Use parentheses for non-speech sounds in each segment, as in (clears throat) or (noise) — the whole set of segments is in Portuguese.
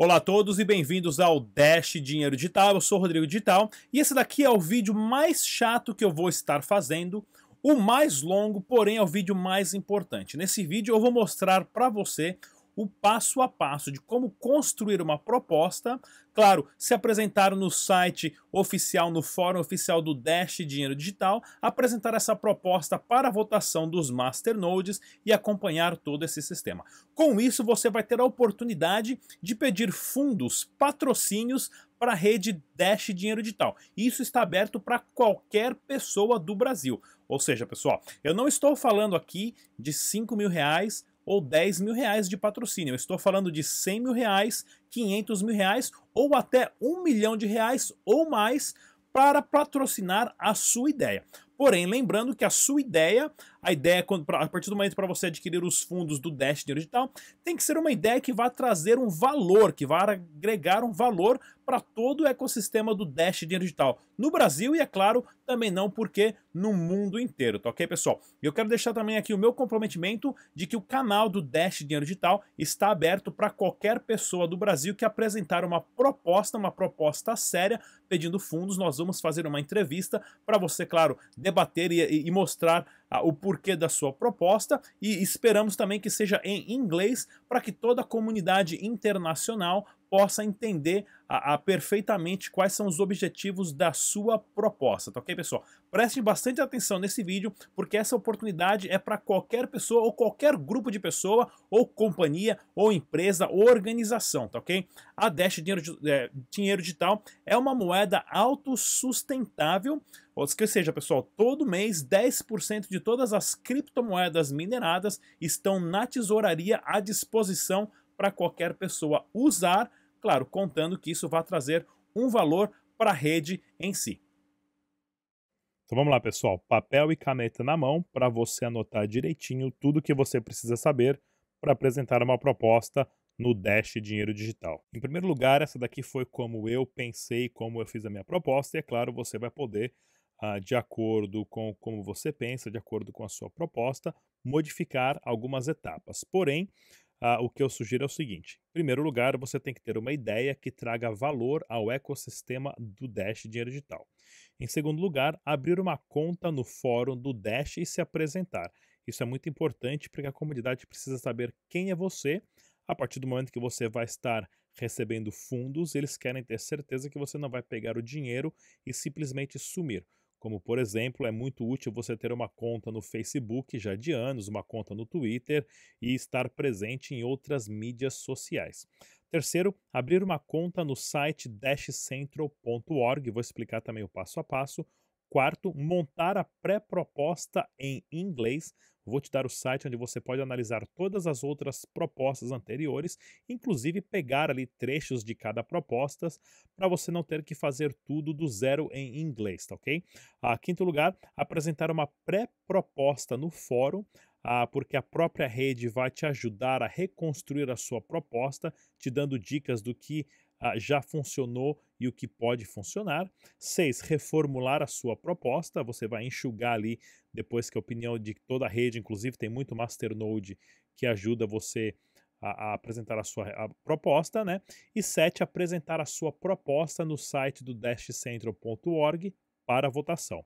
Olá a todos e bem-vindos ao Dash Dinheiro Digital. Eu sou Rodrigo Digital e esse daqui é o vídeo mais chato que eu vou estar fazendo, o mais longo, porém é o vídeo mais importante. Nesse vídeo eu vou mostrar para você o passo a passo de como construir uma proposta. Claro, se apresentaram no site oficial, no fórum oficial do Dash Dinheiro Digital, apresentar essa proposta para a votação dos masternodes e acompanhar todo esse sistema. Com isso, você vai ter a oportunidade de pedir fundos, patrocínios para a rede Dash Dinheiro Digital. Isso está aberto para qualquer pessoa do Brasil. Ou seja, pessoal, eu não estou falando aqui de 5 mil reais, ou 10 mil reais de patrocínio. Eu estou falando de 100 mil reais, 500 mil reais ou até 1 milhão de reais ou mais para patrocinar a sua ideia. Porém, lembrando que a sua ideia, a ideia a partir do momento para você adquirir os fundos do Dash Dinheiro Digital, tem que ser uma ideia que vá trazer um valor, que vá agregar um valor para todo o ecossistema do Dash Dinheiro Digital. No Brasil e, é claro, também não porque no mundo inteiro, tá ok, pessoal? E eu quero deixar também aqui o meu comprometimento de que o canal do Dash Dinheiro Digital está aberto para qualquer pessoa do Brasil que apresentar uma proposta, uma proposta séria, pedindo fundos. Nós vamos fazer uma entrevista para você, claro, debater e, e mostrar o porquê da sua proposta e esperamos também que seja em inglês para que toda a comunidade internacional possa entender a, a, perfeitamente quais são os objetivos da sua proposta, tá ok, pessoal? Prestem bastante atenção nesse vídeo, porque essa oportunidade é para qualquer pessoa ou qualquer grupo de pessoa, ou companhia, ou empresa, ou organização, tá ok? A Dash Dinheiro, é, Dinheiro Digital é uma moeda autossustentável, ou seja, pessoal, todo mês 10% de todas as criptomoedas mineradas estão na tesouraria à disposição para qualquer pessoa usar claro, contando que isso vá trazer um valor para a rede em si. Então vamos lá, pessoal. Papel e caneta na mão para você anotar direitinho tudo o que você precisa saber para apresentar uma proposta no Dash Dinheiro Digital. Em primeiro lugar, essa daqui foi como eu pensei, como eu fiz a minha proposta, e é claro, você vai poder, ah, de acordo com como você pensa, de acordo com a sua proposta, modificar algumas etapas. Porém, ah, o que eu sugiro é o seguinte: em primeiro lugar, você tem que ter uma ideia que traga valor ao ecossistema do Dash Dinheiro Digital. Em segundo lugar, abrir uma conta no fórum do Dash e se apresentar. Isso é muito importante porque a comunidade precisa saber quem é você. A partir do momento que você vai estar recebendo fundos, eles querem ter certeza que você não vai pegar o dinheiro e simplesmente sumir como por exemplo, é muito útil você ter uma conta no Facebook já de anos, uma conta no Twitter e estar presente em outras mídias sociais. Terceiro, abrir uma conta no site dashcentral.org, vou explicar também o passo a passo. Quarto, montar a pré-proposta em inglês. Vou te dar o site onde você pode analisar todas as outras propostas anteriores, inclusive pegar ali trechos de cada proposta para você não ter que fazer tudo do zero em inglês, tá ok? Ah, quinto lugar, apresentar uma pré-proposta no fórum. Ah, porque a própria rede vai te ajudar a reconstruir a sua proposta, te dando dicas do que ah, já funcionou e o que pode funcionar. Seis, reformular a sua proposta. Você vai enxugar ali depois que a opinião de toda a rede, inclusive tem muito masternode que ajuda você a, a apresentar a sua a proposta, né? E sete, apresentar a sua proposta no site do dashcentral.org para votação.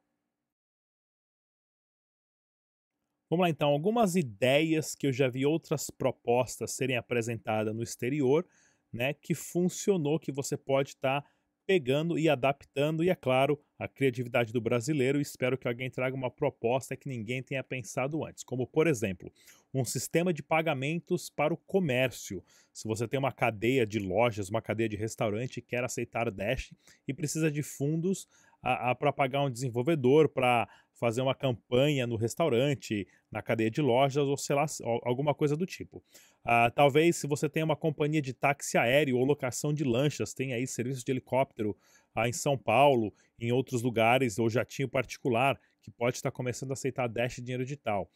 Vamos lá então, algumas ideias que eu já vi outras propostas serem apresentadas no exterior né, que funcionou, que você pode estar tá pegando e adaptando. E é claro, a criatividade do brasileiro. Espero que alguém traga uma proposta que ninguém tenha pensado antes, como por exemplo, um sistema de pagamentos para o comércio. Se você tem uma cadeia de lojas, uma cadeia de restaurante e quer aceitar Dash e precisa de fundos, para pagar um desenvolvedor, para fazer uma campanha no restaurante, na cadeia de lojas ou sei lá, alguma coisa do tipo. Uh, talvez se você tem uma companhia de táxi aéreo ou locação de lanchas, tem aí serviço de helicóptero uh, em São Paulo, em outros lugares, ou jatinho particular, que pode estar começando a aceitar Dash dinheiro digital.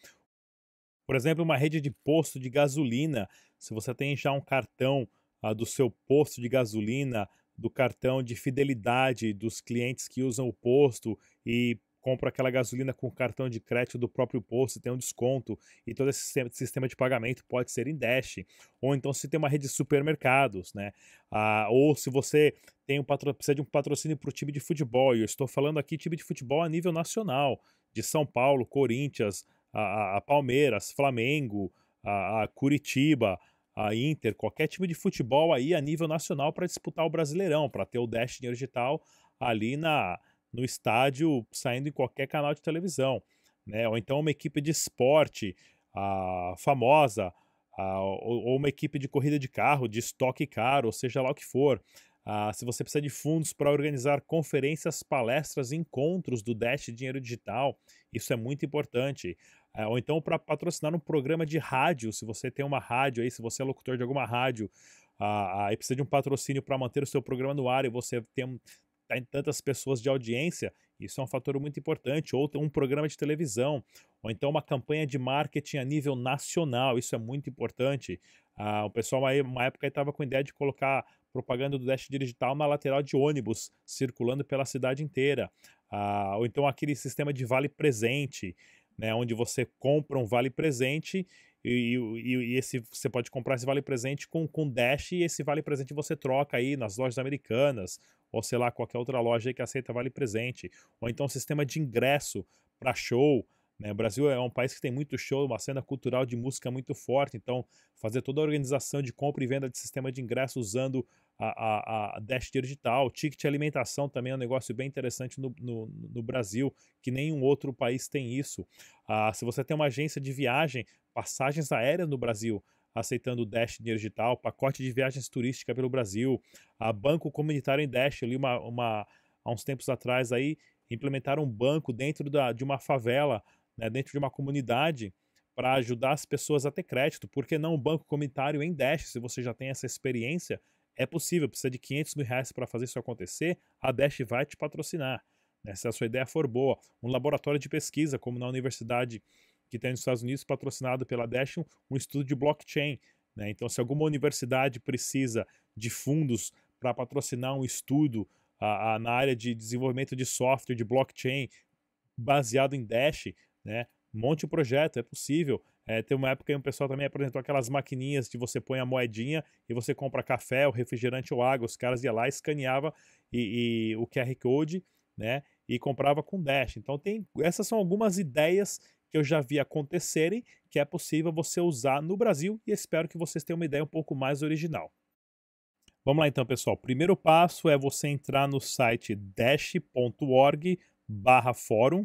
Por exemplo, uma rede de posto de gasolina, se você tem já um cartão uh, do seu posto de gasolina do cartão de fidelidade dos clientes que usam o posto e compram aquela gasolina com o cartão de crédito do próprio posto e tem um desconto. E todo esse sistema de pagamento pode ser em Dash. Ou então se tem uma rede de supermercados, né? Ah, ou se você tem um patro... precisa de um patrocínio para o time de futebol. E eu estou falando aqui time de futebol a nível nacional. De São Paulo, Corinthians, a, a Palmeiras, Flamengo, a, a Curitiba, a Inter, qualquer time de futebol aí a nível nacional para disputar o Brasileirão, para ter o Dash Dinheiro Digital ali na, no estádio, saindo em qualquer canal de televisão. Né? Ou então uma equipe de esporte a, famosa, a, ou, ou, uma equipe de corrida de carro, de estoque caro, ou seja lá o que for. A, se você precisa de fundos para organizar conferências, palestras, encontros do Dash Dinheiro Digital, isso é muito importante. É, ou então para patrocinar um programa de rádio, se você tem uma rádio aí, se você é locutor de alguma rádio, aí precisa de um patrocínio para manter o seu programa no ar e você tem, tem tá tantas pessoas de audiência, isso é um fator muito importante. Ou um programa de televisão, ou então uma campanha de marketing a nível nacional, isso é muito importante. Ah, o pessoal, aí, uma época, estava com a ideia de colocar propaganda do Dash Digital na lateral de ônibus, circulando pela cidade inteira. Ah, ou então aquele sistema de vale presente né, onde você compra um vale presente e, e, e, esse você pode comprar esse vale presente com, com Dash e esse vale presente você troca aí nas lojas americanas ou sei lá qualquer outra loja que aceita vale presente ou então sistema de ingresso para show né? O Brasil é um país que tem muito show, uma cena cultural de música muito forte, então fazer toda a organização de compra e venda de sistema de ingresso usando a, a, a Dash Digital, ticket alimentação também é um negócio bem interessante no, no, no Brasil, que nenhum outro país tem isso. Ah, se você tem uma agência de viagem, passagens aéreas no Brasil, aceitando o Dash dinheiro digital, pacote de viagens turísticas pelo Brasil, a ah, banco comunitário em Dash, ali uma, uma, há uns tempos atrás aí, implementaram um banco dentro da, de uma favela, né, dentro de uma comunidade, para ajudar as pessoas a ter crédito. Por que não um banco comunitário em Dash, se você já tem essa experiência? É possível, precisa de 500 mil reais para fazer isso acontecer, a Dash vai te patrocinar. Né? Se a sua ideia for boa, um laboratório de pesquisa, como na universidade que tem nos Estados Unidos, patrocinado pela Dash, um estudo de blockchain. Né? Então, se alguma universidade precisa de fundos para patrocinar um estudo a, a, na área de desenvolvimento de software de blockchain baseado em Dash, né? monte o projeto, é possível. É, tem uma época em que o pessoal também apresentou aquelas maquininhas de você põe a moedinha e você compra café, o refrigerante ou água. Os caras iam lá, escaneava e, e o QR Code, né? E comprava com Dash. Então tem. Essas são algumas ideias que eu já vi acontecerem que é possível você usar no Brasil e espero que vocês tenham uma ideia um pouco mais original. Vamos lá então, pessoal. primeiro passo é você entrar no site dash.org barra fórum,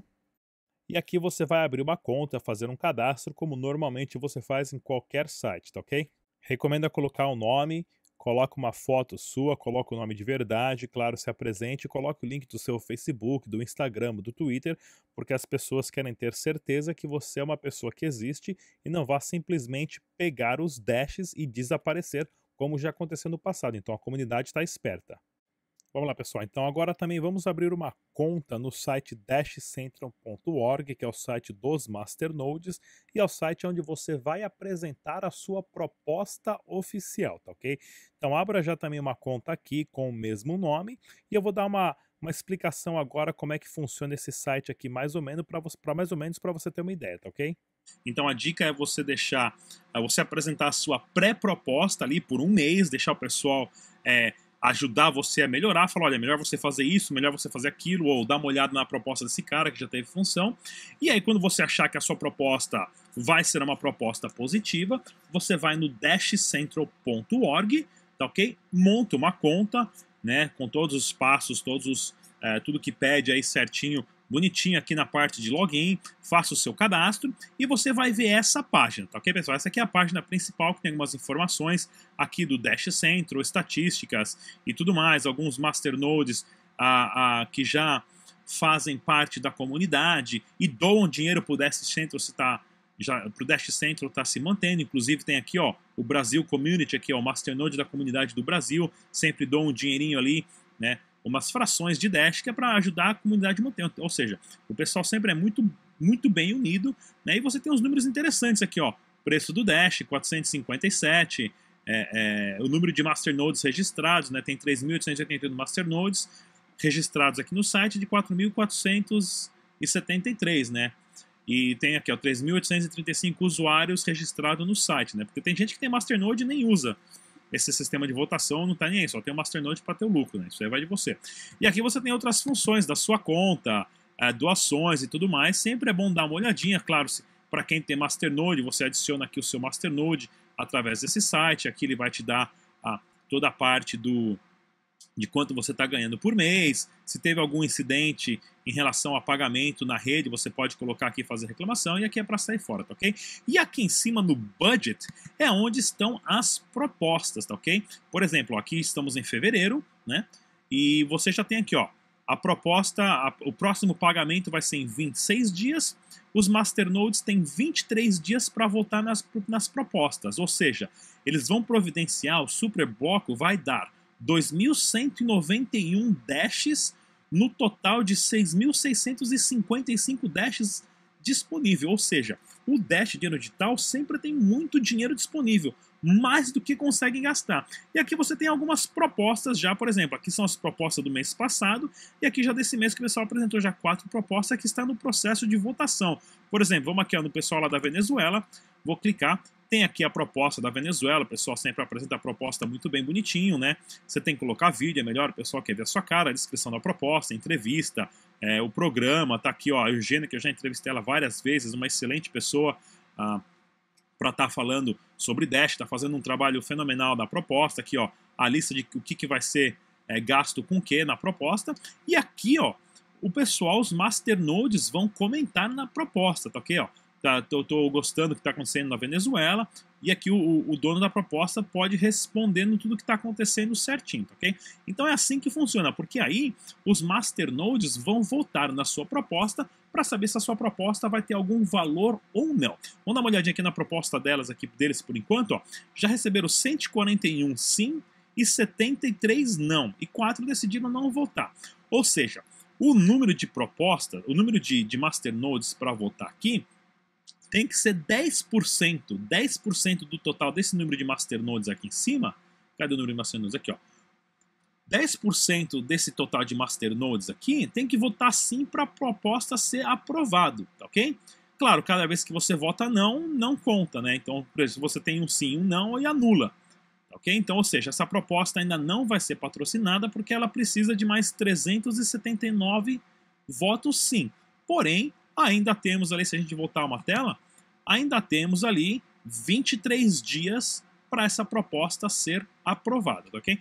e aqui você vai abrir uma conta, fazer um cadastro, como normalmente você faz em qualquer site, tá ok? Recomenda é colocar o um nome, coloca uma foto sua, coloca o nome de verdade, claro, se apresente, coloque o link do seu Facebook, do Instagram, do Twitter, porque as pessoas querem ter certeza que você é uma pessoa que existe e não vá simplesmente pegar os dashes e desaparecer, como já aconteceu no passado. Então a comunidade está esperta. Vamos lá, pessoal. Então, agora também vamos abrir uma conta no site dashcentrum.org, que é o site dos masternodes, e é o site onde você vai apresentar a sua proposta oficial, tá ok? Então, abra já também uma conta aqui com o mesmo nome, e eu vou dar uma uma explicação agora como é que funciona esse site aqui, mais ou menos, para mais ou menos para você ter uma ideia, tá ok? Então a dica é você deixar, é você apresentar a sua pré-proposta ali por um mês, deixar o pessoal é, ajudar você a melhorar, falar, olha, melhor você fazer isso, melhor você fazer aquilo, ou dar uma olhada na proposta desse cara que já teve função. E aí, quando você achar que a sua proposta vai ser uma proposta positiva, você vai no dashcentral.org, tá ok? Monta uma conta, né, com todos os passos, todos os, é, tudo que pede aí certinho bonitinho aqui na parte de login, faça o seu cadastro e você vai ver essa página, tá ok, pessoal? Essa aqui é a página principal que tem algumas informações aqui do Dash Central, estatísticas e tudo mais, alguns masternodes ah, ah, que já fazem parte da comunidade e doam dinheiro para o Dash Central se tá já para o Dash Central está se mantendo, inclusive tem aqui ó, o Brasil Community, aqui, ó, o Masternode da comunidade do Brasil, sempre dou um dinheirinho ali né, umas frações de Dash que é para ajudar a comunidade a manter. Ou seja, o pessoal sempre é muito, muito bem unido, né? E você tem uns números interessantes aqui, ó. Preço do Dash, 457, é, é, o número de masternodes registrados, né? Tem 3.881 masternodes registrados aqui no site de 4.473, né? E tem aqui, ó, 3.835 usuários registrados no site, né? Porque tem gente que tem masternode e nem usa esse sistema de votação não está nem aí, só tem o Masternode para ter o lucro, né? Isso aí vai de você. E aqui você tem outras funções da sua conta, é, doações e tudo mais. Sempre é bom dar uma olhadinha, claro, para quem tem Masternode, você adiciona aqui o seu Masternode através desse site. Aqui ele vai te dar a, toda a parte do, de quanto você está ganhando por mês. Se teve algum incidente em relação a pagamento na rede, você pode colocar aqui e fazer reclamação. E aqui é para sair fora, tá ok? E aqui em cima no budget é onde estão as propostas, tá ok? Por exemplo, aqui estamos em fevereiro, né? E você já tem aqui, ó, a proposta, a, o próximo pagamento vai ser em 26 dias. Os masternodes têm 23 dias para voltar nas, nas propostas, ou seja, eles vão providenciar, o bloco vai dar 2.191 dashes no total de 6.655 dashes disponível, ou seja, o dash de dinheiro digital sempre tem muito dinheiro disponível, mais do que conseguem gastar. E aqui você tem algumas propostas já, por exemplo, aqui são as propostas do mês passado, e aqui já desse mês que o pessoal apresentou já quatro propostas que está no processo de votação. Por exemplo, vamos aqui ó, no pessoal lá da Venezuela, vou clicar, tem aqui a proposta da Venezuela, o pessoal sempre apresenta a proposta muito bem bonitinho, né? Você tem que colocar vídeo, é melhor, o pessoal quer ver a sua cara, a descrição da proposta, entrevista, é, o programa, tá aqui, ó, a Eugênia, que eu já entrevistei ela várias vezes, uma excelente pessoa, ah, para estar tá falando sobre Dash, está fazendo um trabalho fenomenal da proposta, aqui ó, a lista de o que, que vai ser é, gasto com que na proposta, e aqui ó, o pessoal, os masternodes vão comentar na proposta, tá ok? Ó, tá, tô, tô gostando do que está acontecendo na Venezuela, e aqui o, o dono da proposta pode respondendo tudo que está acontecendo certinho, tá ok? Então é assim que funciona, porque aí os masternodes vão voltar na sua proposta para saber se a sua proposta vai ter algum valor ou não. Vamos dar uma olhadinha aqui na proposta delas aqui deles por enquanto, ó. Já receberam 141 sim e 73 não, e 4 decidiram não votar. Ou seja, o número de proposta, o número de, de masternodes para votar aqui tem que ser 10%, 10% do total desse número de masternodes aqui em cima. Cadê o número de masternodes aqui, ó? 10% desse total de masternodes aqui tem que votar sim para a proposta ser aprovado, tá ok? Claro, cada vez que você vota não, não conta, né? Então, por exemplo, você tem um sim, um não e anula. Tá ok? Então, ou seja, essa proposta ainda não vai ser patrocinada porque ela precisa de mais 379 votos sim. Porém, ainda temos ali, se a gente voltar uma tela, ainda temos ali 23 dias para essa proposta ser aprovada, tá ok?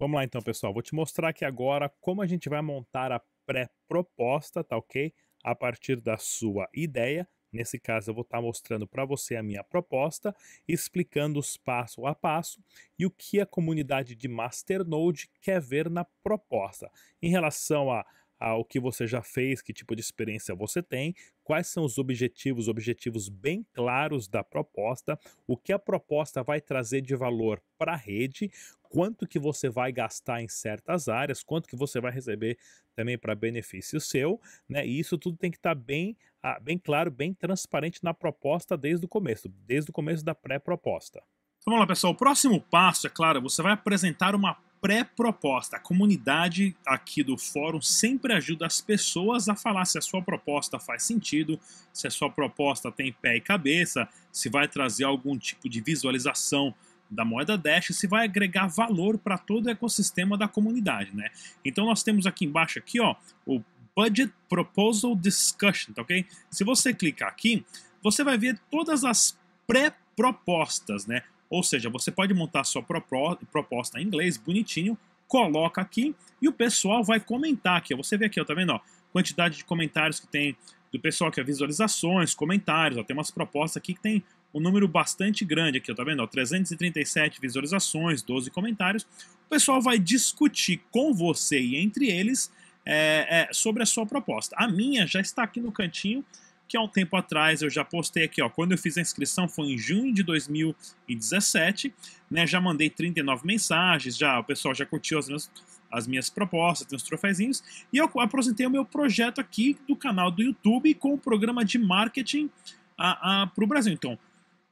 Vamos lá então, pessoal. Vou te mostrar aqui agora como a gente vai montar a pré-proposta, tá ok? A partir da sua ideia. Nesse caso, eu vou estar tá mostrando para você a minha proposta, explicando os passo a passo e o que a comunidade de Masternode quer ver na proposta. Em relação a ao que você já fez, que tipo de experiência você tem, quais são os objetivos, objetivos bem claros da proposta, o que a proposta vai trazer de valor para a rede, quanto que você vai gastar em certas áreas, quanto que você vai receber também para benefício seu, né? E isso tudo tem que estar tá bem, ah, bem claro, bem transparente na proposta desde o começo, desde o começo da pré-proposta. Então, vamos lá, pessoal. O próximo passo, é claro, você vai apresentar uma pré-proposta. A comunidade aqui do fórum sempre ajuda as pessoas a falar se a sua proposta faz sentido, se a sua proposta tem pé e cabeça, se vai trazer algum tipo de visualização da moeda Dash, se vai agregar valor para todo o ecossistema da comunidade, né? Então nós temos aqui embaixo aqui, ó, o Budget Proposal Discussion, tá ok? Se você clicar aqui, você vai ver todas as pré-propostas, né? Ou seja, você pode montar sua proposta em inglês bonitinho, coloca aqui e o pessoal vai comentar aqui. Você vê aqui, ó, tá vendo? Ó, quantidade de comentários que tem do pessoal aqui, ó, visualizações, comentários. Ó, tem umas propostas aqui que tem um número bastante grande aqui, ó, tá vendo? Ó, 337 visualizações, 12 comentários. O pessoal vai discutir com você e entre eles é, é, sobre a sua proposta. A minha já está aqui no cantinho que há um tempo atrás eu já postei aqui, ó, quando eu fiz a inscrição foi em junho de 2017, né, já mandei 39 mensagens, já o pessoal já curtiu as minhas, as minhas propostas, tem os trofezinhos, e eu apresentei o meu projeto aqui do canal do YouTube com o programa de marketing para o Brasil. Então,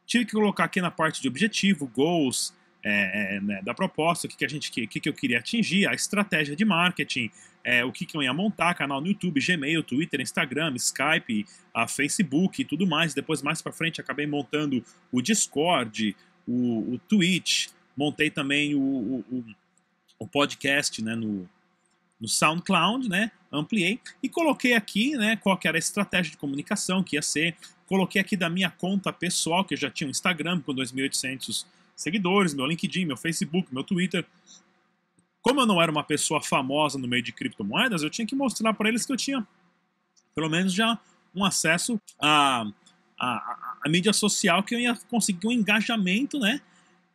tive que colocar aqui na parte de objetivo, goals, é, é, né, da proposta, o que, que a gente que, que eu queria atingir, a estratégia de marketing, é, o que, que eu ia montar, canal no YouTube, Gmail, Twitter, Instagram, Skype, a Facebook e tudo mais. Depois, mais para frente, acabei montando o Discord, o, o Twitch, montei também o, o, o podcast né, no, no SoundCloud, né? Ampliei e coloquei aqui, né? Qual que era a estratégia de comunicação que ia ser. Coloquei aqui da minha conta pessoal, que eu já tinha um Instagram com 2.800 seguidores, meu LinkedIn, meu Facebook, meu Twitter. Como eu não era uma pessoa famosa no meio de criptomoedas, eu tinha que mostrar para eles que eu tinha, pelo menos, já um acesso à, à, à, mídia social que eu ia conseguir um engajamento, né?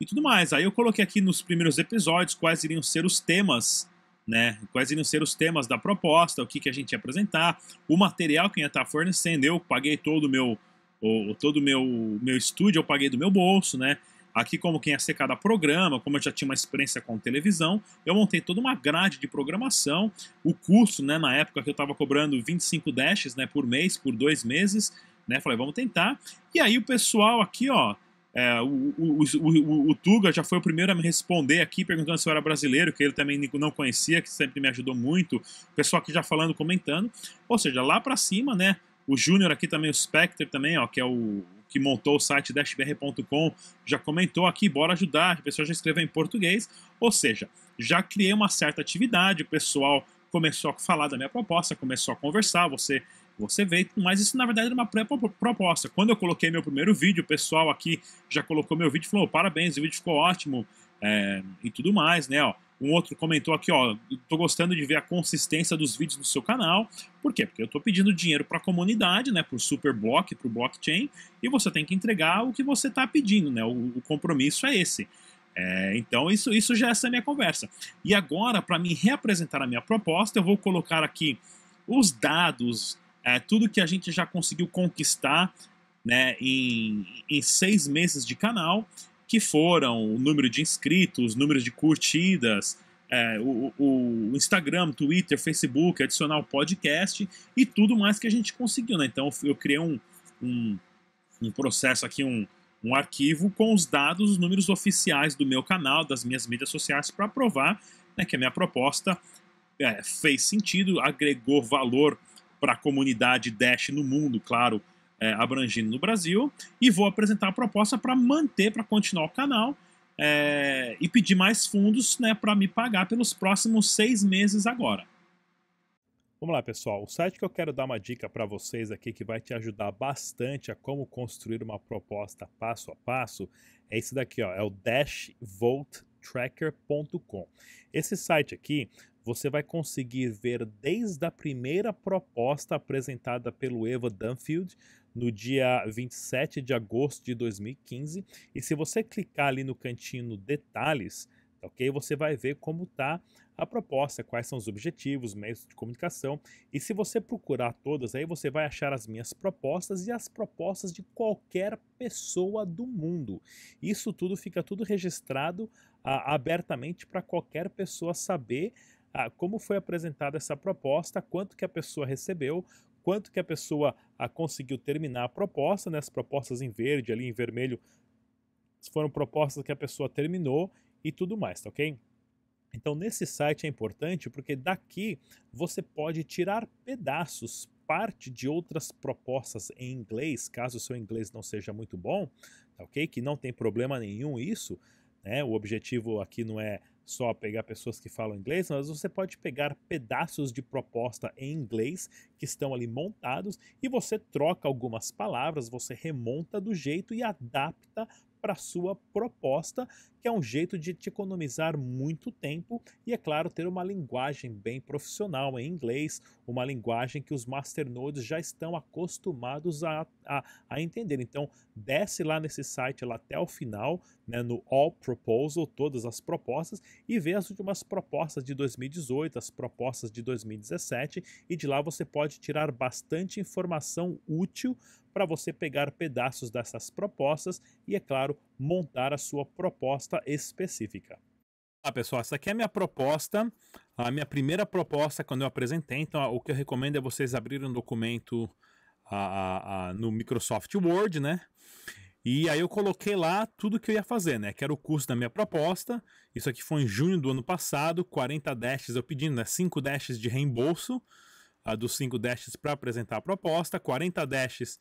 E tudo mais. Aí eu coloquei aqui nos primeiros episódios quais iriam ser os temas, né? Quais iriam ser os temas da proposta, o que, que a gente ia apresentar, o material que ia estar tá fornecendo. Eu paguei todo o meu, o, todo meu, meu estúdio, eu paguei do meu bolso, né? Aqui, como quem ia é ser cada programa, como eu já tinha uma experiência com televisão, eu montei toda uma grade de programação. O curso, né, na época que eu estava cobrando 25 dashes né, por mês, por dois meses, né? Falei, vamos tentar. E aí o pessoal aqui, ó, é, o, o, o, o, Tuga já foi o primeiro a me responder aqui, perguntando se eu era brasileiro, que ele também não conhecia, que sempre me ajudou muito. O pessoal aqui já falando, comentando. Ou seja, lá para cima, né? O Júnior aqui também, o Spectre também, ó, que é o que montou o site dashbr.com, já comentou aqui, bora ajudar, o pessoal já escreveu em português, ou seja, já criei uma certa atividade, o pessoal começou a falar da minha proposta, começou a conversar, você você vê, mas isso na verdade era uma pré-proposta. Quando eu coloquei meu primeiro vídeo, o pessoal aqui já colocou meu vídeo e falou: parabéns, o vídeo ficou ótimo é, e tudo mais, né? Ó, um outro comentou aqui, ó, tô gostando de ver a consistência dos vídeos do seu canal. Por quê? Porque eu tô pedindo dinheiro para a comunidade, né, por Superblock, para o blockchain, e você tem que entregar o que você tá pedindo, né? O, o, compromisso é esse. É, então isso, isso já é essa minha conversa. E agora, para me reapresentar a minha proposta, eu vou colocar aqui os dados, é, tudo que a gente já conseguiu conquistar né, em, em seis meses de canal que foram o número de inscritos, números de curtidas, é, o, o, Instagram, Twitter, Facebook, adicionar o podcast e tudo mais que a gente conseguiu. Né? Então eu criei um, um, um processo aqui, um, um arquivo com os dados, os números oficiais do meu canal, das minhas mídias sociais, para provar né, que a minha proposta é, fez sentido, agregou valor para a comunidade Dash no mundo, claro é, abrangindo no Brasil, e vou apresentar a proposta para manter, para continuar o canal é, e pedir mais fundos né, para me pagar pelos próximos seis meses agora. Vamos lá, pessoal. O site que eu quero dar uma dica para vocês aqui que vai te ajudar bastante a como construir uma proposta passo a passo é esse daqui, ó, é o dashvolttracker.com. Esse site aqui você vai conseguir ver desde a primeira proposta apresentada pelo Eva Dunfield no dia 27 de agosto de 2015. E se você clicar ali no cantinho no detalhes, tá ok? Você vai ver como está a proposta, quais são os objetivos, meios de comunicação. E se você procurar todas aí, você vai achar as minhas propostas e as propostas de qualquer pessoa do mundo. Isso tudo fica tudo registrado ah, abertamente para qualquer pessoa saber ah, como foi apresentada essa proposta, quanto que a pessoa recebeu, quanto que a pessoa a ah, conseguiu terminar a proposta, né? As propostas em verde ali, em vermelho, foram propostas que a pessoa terminou e tudo mais, tá ok? Então, nesse site é importante porque daqui você pode tirar pedaços, parte de outras propostas em inglês, caso o seu inglês não seja muito bom, tá ok? Que não tem problema nenhum isso, né? O objetivo aqui não é só pegar pessoas que falam inglês, mas você pode pegar pedaços de proposta em inglês que estão ali montados e você troca algumas palavras, você remonta do jeito e adapta para sua proposta que é um jeito de te economizar muito tempo e, é claro, ter uma linguagem bem profissional em inglês, uma linguagem que os masternodes já estão acostumados a, a, a entender. Então, desce lá nesse site lá até o final, né, no All Proposal, todas as propostas, e vê as últimas propostas de 2018, as propostas de 2017, e de lá você pode tirar bastante informação útil para você pegar pedaços dessas propostas e, é claro, montar a sua proposta proposta específica. Ah, pessoal, essa aqui é a minha proposta, a minha primeira proposta quando eu apresentei. Então, o que eu recomendo é vocês abrirem um documento a, a, a, no Microsoft Word, né? E aí eu coloquei lá tudo que eu ia fazer, né? Que era o curso da minha proposta. Isso aqui foi em junho do ano passado, 40 dashes eu pedindo, né? 5 dashes de reembolso ah, dos 5 dashes para apresentar a proposta, 40 dashes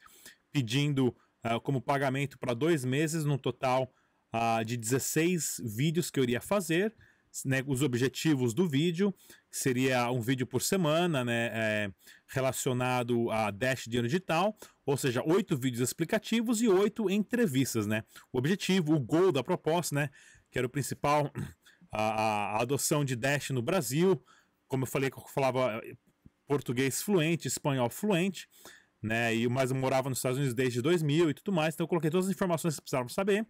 pedindo ah, como pagamento para dois meses, no total ah, de 16 vídeos que eu iria fazer, né, os objetivos do vídeo, seria um vídeo por semana, né, é, relacionado a Dash Dinheiro Digital, ou seja, oito vídeos explicativos e oito entrevistas, né. O objetivo, o gol da proposta, né, que era o principal, (clears throat) a, a adoção de Dash no Brasil, como eu falei, que eu falava português fluente, espanhol fluente, né, e mais eu morava nos Estados Unidos desde 2000 e tudo mais, então eu coloquei todas as informações que precisavam saber,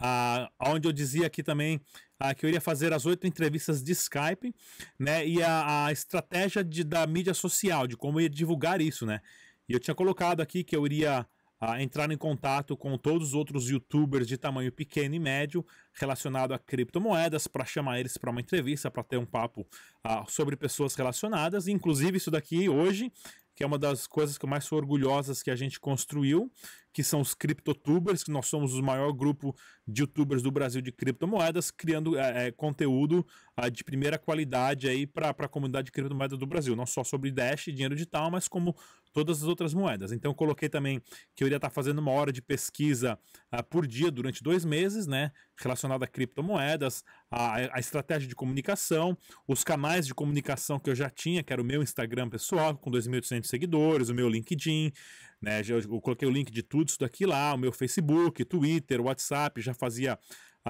ah, onde eu dizia aqui também ah, que eu iria fazer as oito entrevistas de Skype, né? E a, a estratégia de, da mídia social, de como eu ia divulgar isso, né? E eu tinha colocado aqui que eu iria ah, entrar em contato com todos os outros youtubers de tamanho pequeno e médio relacionado a criptomoedas para chamar eles para uma entrevista, para ter um papo ah, sobre pessoas relacionadas. E, inclusive, isso daqui hoje, que é uma das coisas que eu mais sou orgulhosas que a gente construiu, que são os criptotubers, que nós somos o maior grupo de youtubers do Brasil de criptomoedas, criando é, é conteúdo uh, de primeira qualidade aí para a comunidade de criptomoedas do Brasil, não só sobre Dash e dinheiro digital, mas como todas as outras moedas. Então eu coloquei também que eu iria estar tá fazendo uma hora de pesquisa uh, por dia durante dois meses, né, relacionada a criptomoedas, a, a, estratégia de comunicação, os canais de comunicação que eu já tinha, que era o meu Instagram pessoal, com 2.800 seguidores, o meu LinkedIn, né, eu, eu coloquei o link de tudo isso daqui lá, o meu Facebook, Twitter, WhatsApp, já fazia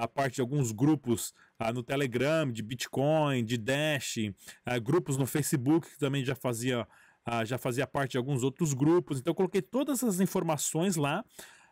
a parte de alguns grupos ah, no Telegram, de Bitcoin, de Dash, ah, grupos no Facebook que também já fazia, ah, já fazia parte de alguns outros grupos. Então eu coloquei todas as informações lá.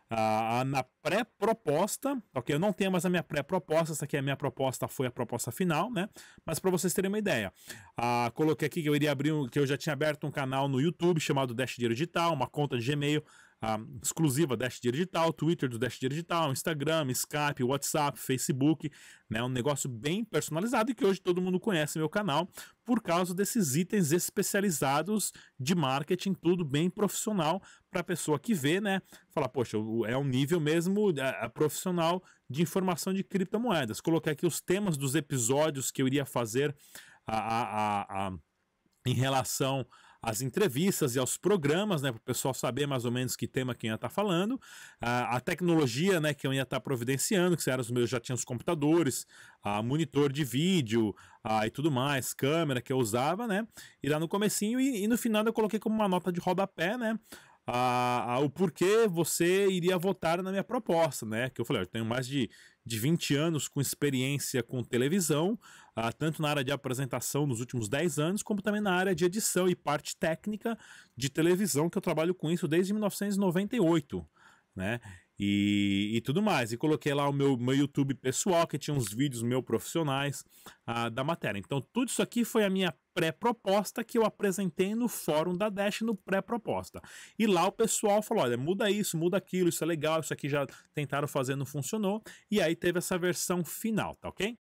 Ah, na pré-proposta, ok? Eu não tenho mais a minha pré-proposta, essa aqui é a minha proposta, foi a proposta final, né? Mas para vocês terem uma ideia, ah, coloquei aqui que eu iria abrir, um, que eu já tinha aberto um canal no YouTube chamado Dash Dinheiro Digital, uma conta de Gmail, ah, exclusiva Dash Digital, Twitter do Dash Digital, Instagram, Skype, WhatsApp, Facebook, né? Um negócio bem personalizado e que hoje todo mundo conhece meu canal por causa desses itens especializados de marketing, tudo bem profissional para a pessoa que vê, né? Falar, poxa, é um nível mesmo é, é profissional de informação de criptomoedas. Coloquei aqui os temas dos episódios que eu iria fazer a, a, a, a em relação às entrevistas e aos programas, né, para o pessoal saber mais ou menos que tema que ia estar tá falando, a, a, tecnologia, né, que eu ia estar tá providenciando, que eram os meus já tinha os computadores, a monitor de vídeo, a, e tudo mais, câmera que eu usava, né, e lá no comecinho e, e no final eu coloquei como uma nota de rodapé, né, a, a, o porquê você iria votar na minha proposta, né? Que eu falei, eu tenho mais de, de 20 anos com experiência com televisão, a, ah, tanto na área de apresentação nos últimos 10 anos, como também na área de edição e parte técnica de televisão, que eu trabalho com isso desde 1998. Né? e, e tudo mais. E coloquei lá o meu, meu YouTube pessoal, que tinha uns vídeos meu profissionais ah, da matéria. Então, tudo isso aqui foi a minha pré-proposta que eu apresentei no fórum da Dash no pré-proposta. E lá o pessoal falou: olha, muda isso, muda aquilo, isso é legal, isso aqui já tentaram fazer, não funcionou. E aí teve essa versão final, tá ok?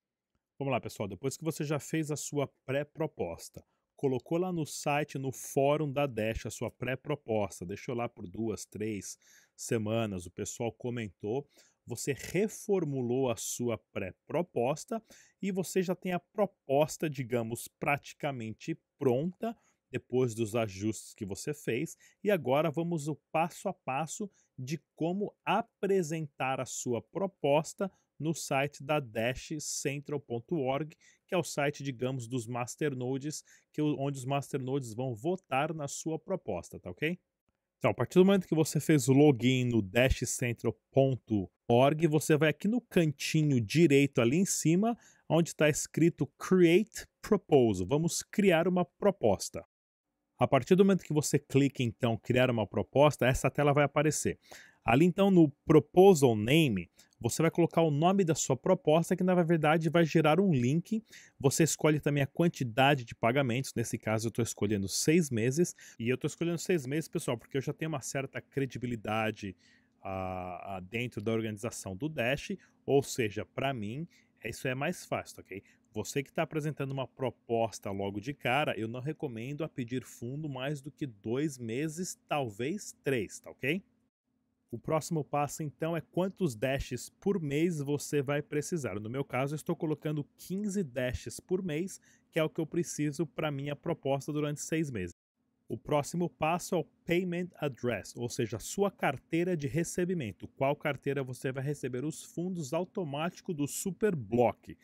Vamos lá, pessoal. Depois que você já fez a sua pré-proposta, colocou lá no site, no fórum da Dash, a sua pré-proposta, deixou lá por duas, três semanas, o pessoal comentou, você reformulou a sua pré-proposta e você já tem a proposta, digamos, praticamente pronta depois dos ajustes que você fez. E agora vamos o passo a passo de como apresentar a sua proposta no site da dashcentral.org, que é o site, digamos, dos masternodes, que, onde os masternodes vão votar na sua proposta, tá ok? Então, a partir do momento que você fez o login no dashcentral.org, você vai aqui no cantinho direito ali em cima, onde está escrito Create Proposal. Vamos criar uma proposta. A partir do momento que você clica então criar uma proposta, essa tela vai aparecer. Ali então no Proposal Name, você vai colocar o nome da sua proposta, que na verdade vai gerar um link. Você escolhe também a quantidade de pagamentos. Nesse caso, eu estou escolhendo seis meses. E eu estou escolhendo seis meses, pessoal, porque eu já tenho uma certa credibilidade ah, ah, dentro da organização do Dash. Ou seja, para mim, isso é mais fácil, ok? Você que está apresentando uma proposta logo de cara, eu não recomendo a pedir fundo mais do que dois meses, talvez três, tá ok? O próximo passo então é quantos dashes por mês você vai precisar. No meu caso, estou colocando 15 dashes por mês, que é o que eu preciso para minha proposta durante seis meses. O próximo passo é o Payment Address, ou seja, a sua carteira de recebimento, qual carteira você vai receber os fundos automáticos do Superblock.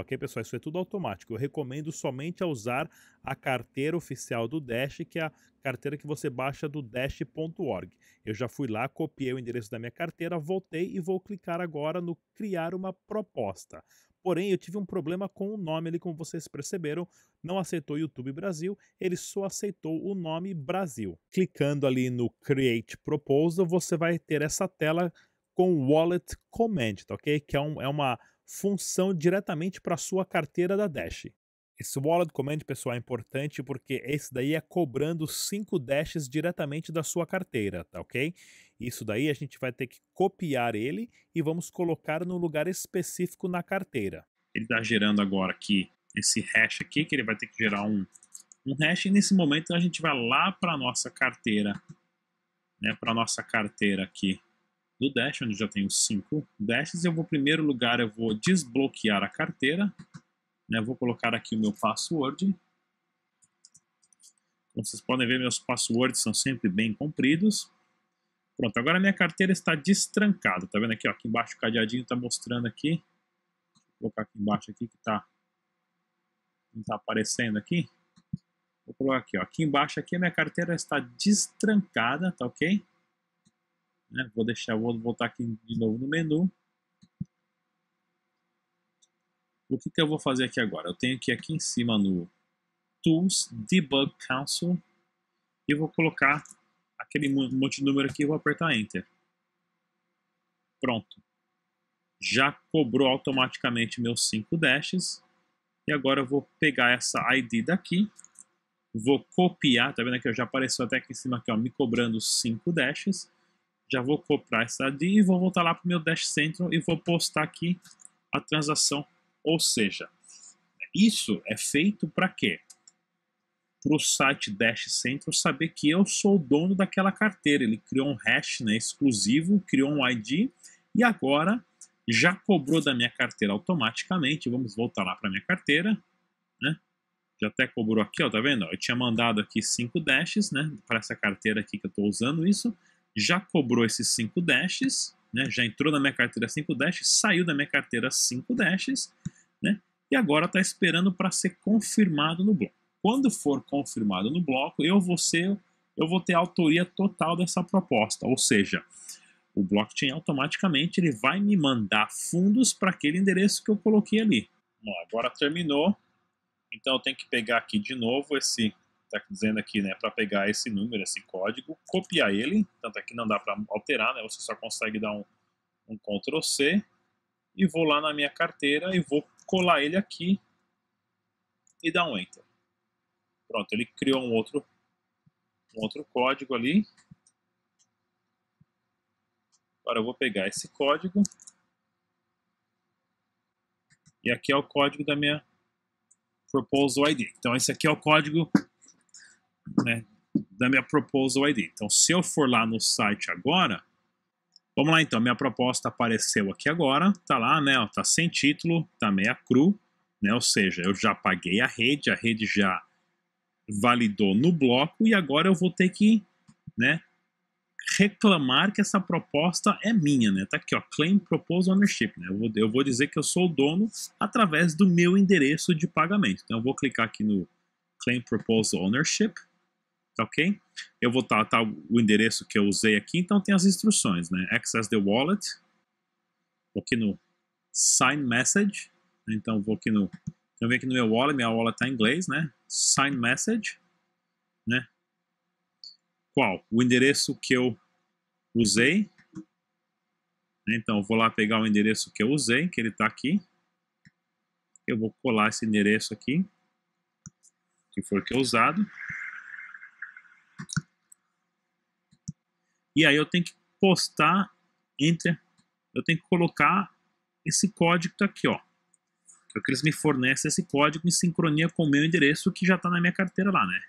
Ok, pessoal? Isso é tudo automático. Eu recomendo somente usar a carteira oficial do Dash, que é a carteira que você baixa do dash.org. Eu já fui lá, copiei o endereço da minha carteira, voltei e vou clicar agora no criar uma proposta. Porém, eu tive um problema com o nome ali, como vocês perceberam, não aceitou YouTube Brasil, ele só aceitou o nome Brasil. Clicando ali no Create Proposal, você vai ter essa tela com Wallet Command, tá ok? Que é, um, é uma função diretamente para a sua carteira da Dash. Esse Wallet Command, pessoal, é importante porque esse daí é cobrando 5 dashes diretamente da sua carteira, tá ok? Isso daí a gente vai ter que copiar ele e vamos colocar no lugar específico na carteira. Ele está gerando agora aqui esse hash aqui, que ele vai ter que gerar um, um hash, e nesse momento a gente vai lá para a nossa carteira, né, para a nossa carteira aqui do Dash, onde já tenho 5 Dashes. Eu vou, primeiro lugar, eu vou desbloquear a carteira. Né? Vou colocar aqui o meu password. Como vocês podem ver, meus passwords são sempre bem compridos. Pronto, agora minha carteira está destrancada. Tá vendo aqui, ó, aqui embaixo o cadeadinho está mostrando aqui. Vou colocar aqui embaixo aqui que está está aparecendo aqui. Vou colocar aqui, ó. Aqui embaixo aqui a minha carteira está destrancada, tá ok? Né? Vou deixar, vou voltar aqui de novo no menu. O que, que eu vou fazer aqui agora? Eu tenho ir aqui em cima no Tools Debug Council e vou colocar aquele monte de número aqui e vou apertar Enter. Pronto. Já cobrou automaticamente meus 5 dashes. E agora eu vou pegar essa ID daqui, vou copiar, tá vendo que já apareceu até aqui em cima aqui, ó, me cobrando 5 dashes já vou comprar essa DIN e vou voltar lá para o meu Dash Central e vou postar aqui a transação. Ou seja, isso é feito para quê? Para o site Dash Central saber que eu sou o dono daquela carteira. Ele criou um hash né, exclusivo, criou um ID e agora já cobrou da minha carteira automaticamente. Vamos voltar lá para minha carteira. Né? Já até cobrou aqui, ó, tá vendo? Eu tinha mandado aqui 5 dashes né, para essa carteira aqui que eu estou usando isso já cobrou esses 5 dashes, né? já entrou na minha carteira 5 dashes, saiu da minha carteira 5 dashes, né? e agora está esperando para ser confirmado no bloco. Quando for confirmado no bloco, eu vou, ser, eu vou ter a autoria total dessa proposta, ou seja, o blockchain automaticamente ele vai me mandar fundos para aquele endereço que eu coloquei ali. Bom, agora terminou, então eu tenho que pegar aqui de novo esse está dizendo aqui, né, para pegar esse número, esse código, copiar ele, tanto aqui é não dá para alterar, né, você só consegue dar um, um Ctrl C, e vou lá na minha carteira e vou colar ele aqui e dar um Enter. Pronto, ele criou um outro, um outro código ali. Agora eu vou pegar esse código. E aqui é o código da minha Proposal ID. Então esse aqui é o código né, da minha Proposal ID. Então, se eu for lá no site agora, vamos lá então, minha proposta apareceu aqui agora, tá lá, né, ó, tá sem título, tá meia cru, né, ou seja, eu já paguei a rede, a rede já validou no bloco e agora eu vou ter que, né, reclamar que essa proposta é minha, né? Tá aqui, ó, claim proposal ownership, né? Eu vou, eu vou dizer que eu sou o dono através do meu endereço de pagamento. Então eu vou clicar aqui no claim proposal ownership, tá ok? Eu vou tá o endereço que eu usei aqui, então tem as instruções, né? Access the wallet, vou aqui no sign message, né? então vou aqui no, então, eu venho aqui no meu wallet, minha wallet está em inglês, né? Sign message, né? Qual? O endereço que eu usei, então eu vou lá pegar o endereço que eu usei, que ele está aqui, eu vou colar esse endereço aqui, que foi que é usado, E aí eu tenho que postar, enter, eu tenho que colocar esse código que tá aqui, ó. É que eles me fornecem esse código em sincronia com o meu endereço que já está na minha carteira lá, né?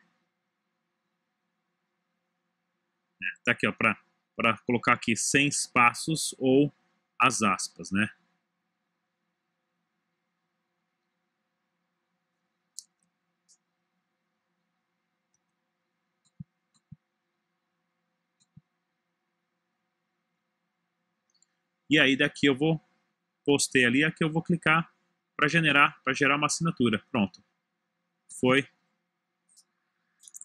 É, tá aqui, ó, para colocar aqui sem espaços ou as aspas, né? E aí daqui eu vou postei ali, aqui eu vou clicar para generar, para gerar uma assinatura. Pronto. Foi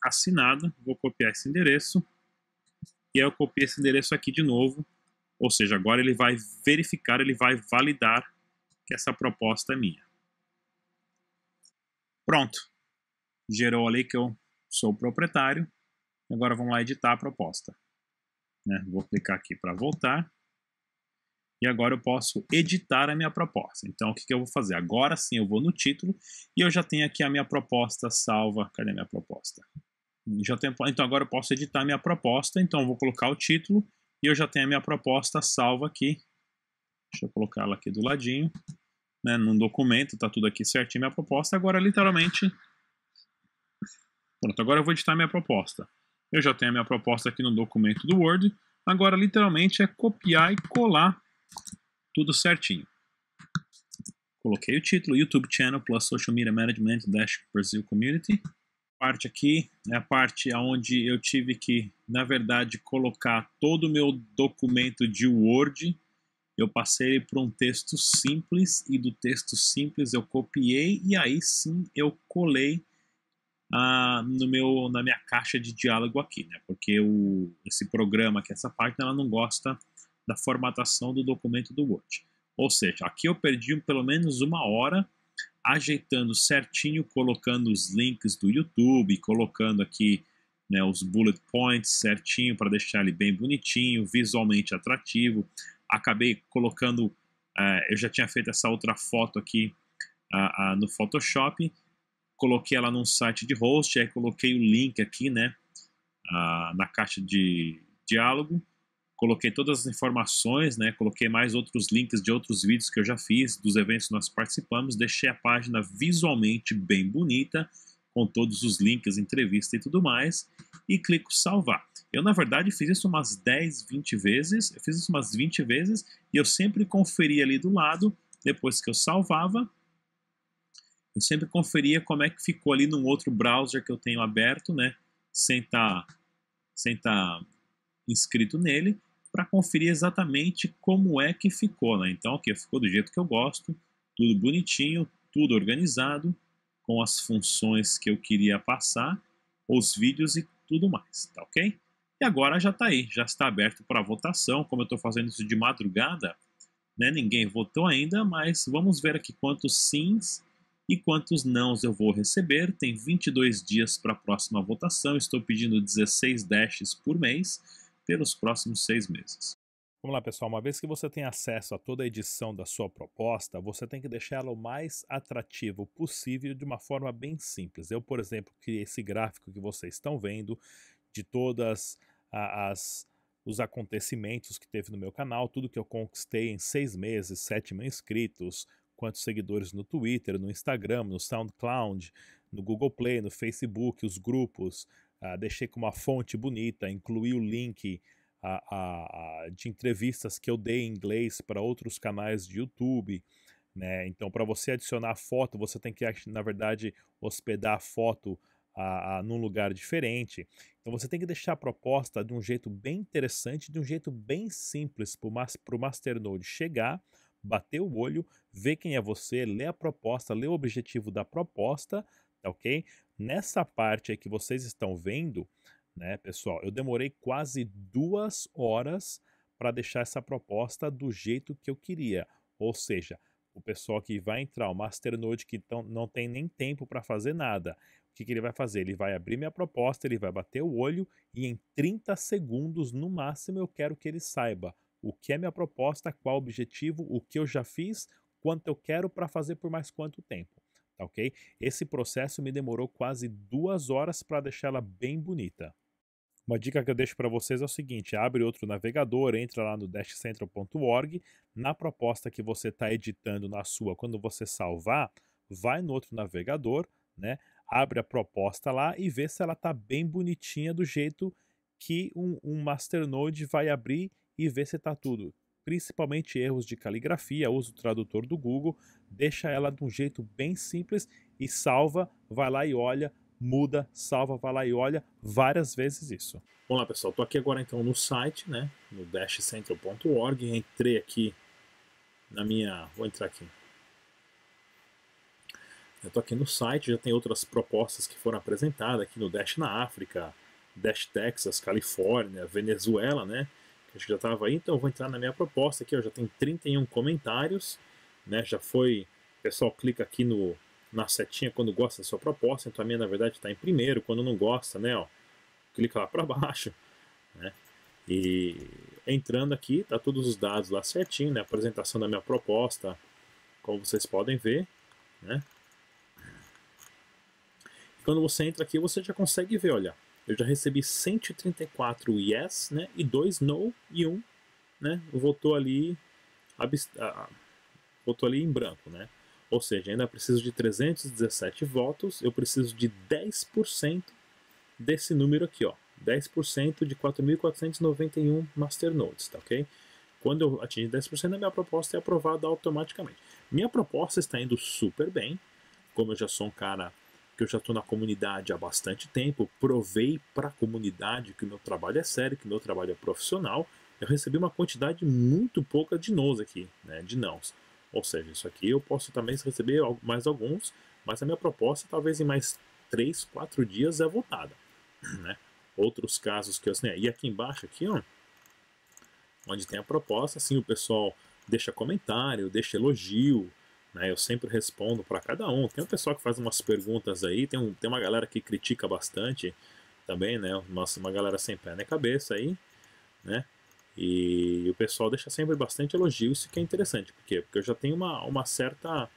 assinada. Vou copiar esse endereço. E aí eu copiei esse endereço aqui de novo. Ou seja, agora ele vai verificar, ele vai validar que essa proposta é minha. Pronto. Gerou ali que eu sou o proprietário. Agora vamos lá editar a proposta. Né? Vou clicar aqui para voltar e agora eu posso editar a minha proposta. Então, o que, que eu vou fazer? Agora sim eu vou no título e eu já tenho aqui a minha proposta salva. Cadê a minha proposta? Já tenho, então, agora eu posso editar a minha proposta. Então, eu vou colocar o título e eu já tenho a minha proposta salva aqui. Deixa eu colocar ela aqui do ladinho, né, num documento, está tudo aqui certinho minha proposta. Agora, literalmente, pronto, agora eu vou editar minha proposta. Eu já tenho a minha proposta aqui no documento do Word. Agora, literalmente, é copiar e colar tudo certinho. Coloquei o título, YouTube Channel plus Social Media Management Dash Brazil Community. Parte aqui é a parte onde eu tive que, na verdade, colocar todo o meu documento de Word. Eu passei para um texto simples e do texto simples eu copiei e aí sim eu colei ah, no meu, na minha caixa de diálogo aqui, né? Porque o, esse programa que é essa página, ela não gosta da formatação do documento do Word. Ou seja, aqui eu perdi pelo menos uma hora ajeitando certinho, colocando os links do YouTube, colocando aqui né, os bullet points certinho para deixar ele bem bonitinho, visualmente atrativo. Acabei colocando, uh, eu já tinha feito essa outra foto aqui uh, uh, no Photoshop, coloquei ela num site de host, aí coloquei o link aqui né, ah, na caixa de diálogo coloquei todas as informações, né? Coloquei mais outros links de outros vídeos que eu já fiz, dos eventos que nós participamos, deixei a página visualmente bem bonita, com todos os links, entrevista e tudo mais, e clico salvar. Eu, na verdade, fiz isso umas 10, 20 vezes, eu fiz isso umas 20 vezes, e eu sempre conferi ali do lado, depois que eu salvava, eu sempre conferia como é que ficou ali num outro browser que eu tenho aberto, né? Sem estar tá, sem tá inscrito nele para conferir exatamente como é que ficou. Né? Então, ok, ficou do jeito que eu gosto, tudo bonitinho, tudo organizado, com as funções que eu queria passar, os vídeos e tudo mais, tá ok? E agora já está aí, já está aberto para votação. Como eu estou fazendo isso de madrugada, né, ninguém votou ainda, mas vamos ver aqui quantos sims e quantos nãos eu vou receber. Tem 22 dias para a próxima votação, estou pedindo 16 dashes por mês pelos próximos seis meses. Vamos lá, pessoal. Uma vez que você tem acesso a toda a edição da sua proposta, você tem que deixá-la o mais atrativo possível de uma forma bem simples. Eu, por exemplo, criei esse gráfico que vocês estão vendo de todas as os acontecimentos que teve no meu canal, tudo que eu conquistei em seis meses, sete mil inscritos, quantos seguidores no Twitter, no Instagram, no SoundCloud, no Google Play, no Facebook, os grupos, ah, deixei com uma fonte bonita, incluí o link de entrevistas que eu dei em inglês para outros canais de YouTube. Né? Então, para você adicionar foto, você tem que, na verdade, hospedar a foto a, a, num lugar diferente. Então, você tem que deixar a proposta de um jeito bem interessante, de um jeito bem simples para o Masternode chegar, bater o olho, ver quem é você, ler a proposta, ler o objetivo da proposta, tá ok? Nessa parte aí que vocês estão vendo, né, pessoal, eu demorei quase duas horas para deixar essa proposta do jeito que eu queria. Ou seja, o pessoal que vai entrar, o Masternode, que tão, não tem nem tempo para fazer nada. O que, que ele vai fazer? Ele vai abrir minha proposta, ele vai bater o olho e em 30 segundos, no máximo, eu quero que ele saiba o que é minha proposta, qual o objetivo, o que eu já fiz, quanto eu quero para fazer por mais quanto tempo tá ok? Esse processo me demorou quase duas horas para deixar ela bem bonita. Uma dica que eu deixo para vocês é o seguinte: abre outro navegador, entra lá no dashcentral.org, na proposta que você está editando na sua, quando você salvar, vai no outro navegador, né? Abre a proposta lá e vê se ela está bem bonitinha do jeito que um, um masternode vai abrir e ver se está tudo principalmente erros de caligrafia, usa o tradutor do Google, deixa ela de um jeito bem simples e salva, vai lá e olha, muda, salva, vai lá e olha várias vezes isso. Bom lá, pessoal. Estou aqui agora então no site, né? No dashcentral.org. Entrei aqui na minha. Vou entrar aqui. Eu estou aqui no site, já tem outras propostas que foram apresentadas aqui no Dash na África, Dash Texas, Califórnia, Venezuela, né? acho que já estava aí, então eu vou entrar na minha proposta aqui, ó, já tem 31 comentários, né, já foi, pessoal clica aqui no, na setinha quando gosta da sua proposta, então a minha na verdade está em primeiro, quando não gosta, né, ó, clica lá para (laughs) baixo, né, e entrando aqui, tá todos os dados lá certinho, né, apresentação da minha proposta, como vocês podem ver, né, quando você entra aqui, você já consegue ver, olha, eu já recebi 134 yes, né? E dois no e um, né? Votou ali, ah, votou ali em branco, né? Ou seja, ainda preciso de 317 votos, eu preciso de 10% desse número aqui, ó. 10% de 4.491 masternodes, tá ok? Quando eu atingir 10%, a minha proposta é aprovada automaticamente. Minha proposta está indo super bem, como eu já sou um cara que eu já estou na comunidade há bastante tempo, provei para a comunidade que o meu trabalho é sério, que o meu trabalho é profissional, eu recebi uma quantidade muito pouca de nos aqui, né, de nãos. Ou seja, isso aqui eu posso também receber mais alguns, mas a minha proposta talvez em mais 3, 4 dias é votada, (clears throat) né? Outros casos que eu assim, e aqui embaixo aqui, ó, onde tem a proposta, assim o pessoal deixa comentário, deixa elogio, né? Eu sempre respondo para cada um. Tem um pessoal que faz umas perguntas aí, tem, um, tem uma galera que critica bastante também, né? Nossa, uma galera sem pé na cabeça aí, né? E o pessoal deixa sempre bastante elogio, isso que é interessante, porque porque eu já tenho uma, uma certa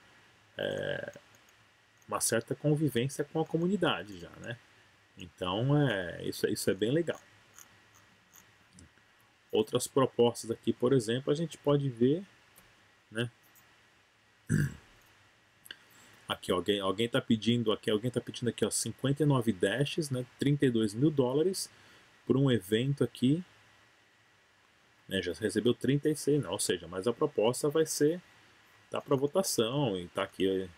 é, uma certa convivência com a comunidade já, né? Então é isso isso é bem legal. Outras propostas aqui, por exemplo, a gente pode ver, né? Aqui, ó, alguém, alguém tá pedindo aqui, alguém tá pedindo aqui, ó, 59 dashes, né? 32 mil dólares por um evento aqui. Né, já recebeu 36, não, né, ou seja, mas a proposta vai ser tá para votação e tá aqui.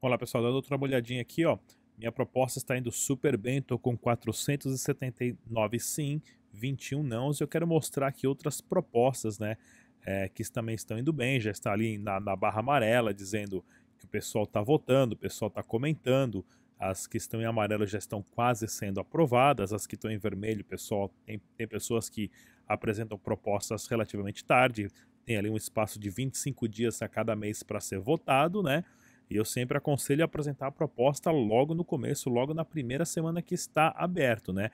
Olá pessoal, dando outra olhadinha aqui, ó. Minha proposta está indo super bem, estou com 479 sim, 21 não. Eu quero mostrar aqui outras propostas, né? é, que também estão indo bem, já está ali na, na barra amarela, dizendo que o pessoal está votando, o pessoal está comentando. As que estão em amarelo já estão quase sendo aprovadas, as que estão em vermelho, pessoal, tem, tem pessoas que apresentam propostas relativamente tarde, tem ali um espaço de 25 dias a cada mês para ser votado, né? E eu sempre aconselho a apresentar a proposta logo no começo, logo na primeira semana que está aberto, né?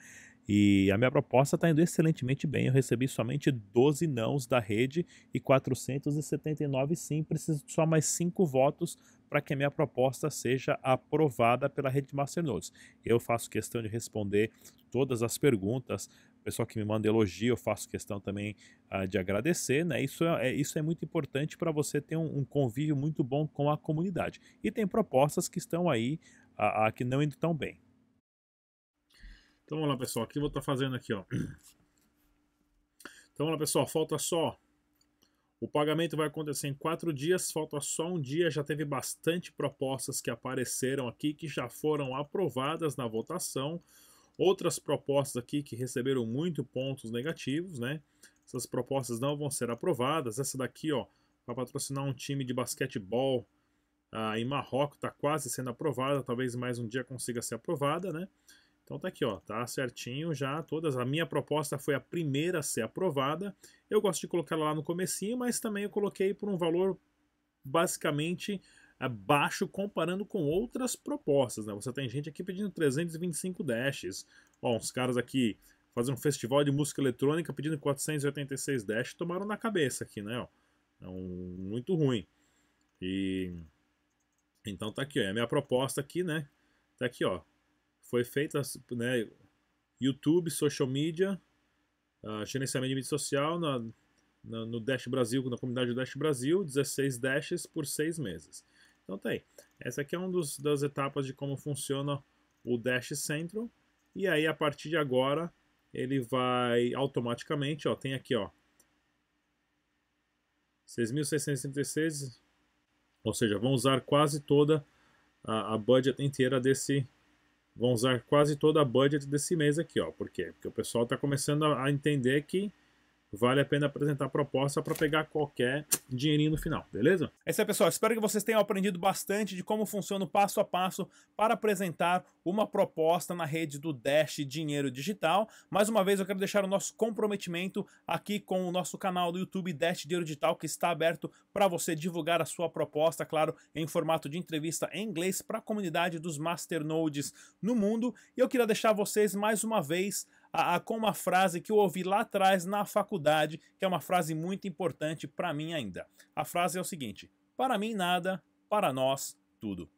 E a minha proposta está indo excelentemente bem. Eu recebi somente 12 nãos da rede e 479 sim. Preciso de só mais 5 votos para que a minha proposta seja aprovada pela rede Masternodes. Eu faço questão de responder todas as perguntas. Pessoal que me manda elogio, eu faço questão também uh, de agradecer, né? Isso é, é isso é muito importante para você ter um, um convívio muito bom com a comunidade. E tem propostas que estão aí, uh, uh que não indo tão bem. Então vamos lá, pessoal. Aqui eu vou estar tá fazendo aqui, ó. Então vamos lá, pessoal. Falta só. O pagamento vai acontecer em quatro dias. Falta só um dia. Já teve bastante propostas que apareceram aqui que já foram aprovadas na votação. Outras propostas aqui que receberam muito pontos negativos, né? Essas propostas não vão ser aprovadas. Essa daqui, ó, para patrocinar um time de basquetebol ah, em Marrocos, está quase sendo aprovada. Talvez mais um dia consiga ser aprovada, né? Então tá aqui, ó, tá certinho já todas. A minha proposta foi a primeira a ser aprovada. Eu gosto de colocar ela lá no comecinho, mas também eu coloquei por um valor basicamente é, baixo comparando com outras propostas, né? Você tem gente aqui pedindo 325 dashes. Ó, uns caras aqui fazendo um festival de música eletrônica pedindo 486 dash, tomaram na cabeça aqui, né, ó. É um, muito ruim. E então tá aqui, ó, é a minha proposta aqui, né? Tá aqui, ó, foi feita, né, YouTube, social media, uh, gerenciamento de mídia social na, na, no Dash Brasil, na comunidade do Dash Brasil, 16 dashes por 6 meses. Então tem. Tá Essa aqui é uma das etapas de como funciona o Dash Central. E aí a partir de agora ele vai automaticamente, ó, tem aqui, ó, 6.636, ou seja, vão usar quase toda a, a budget inteira desse vão usar quase toda a budget desse mês aqui, ó. Por quê? Porque o pessoal está começando a entender que vale a pena apresentar proposta para pegar qualquer dinheirinho no final, beleza? É isso aí, pessoal. Espero que vocês tenham aprendido bastante de como funciona o passo a passo para apresentar uma proposta na rede do Dash Dinheiro Digital. Mais uma vez, eu quero deixar o nosso comprometimento aqui com o nosso canal do YouTube Dash Dinheiro Digital, que está aberto para você divulgar a sua proposta, claro, em formato de entrevista em inglês para a comunidade dos Masternodes no mundo. E eu queria deixar vocês mais uma vez a, a, com uma frase que eu ouvi lá atrás na faculdade, que é uma frase muito importante para mim ainda. A frase é o seguinte: Para mim nada, para nós tudo.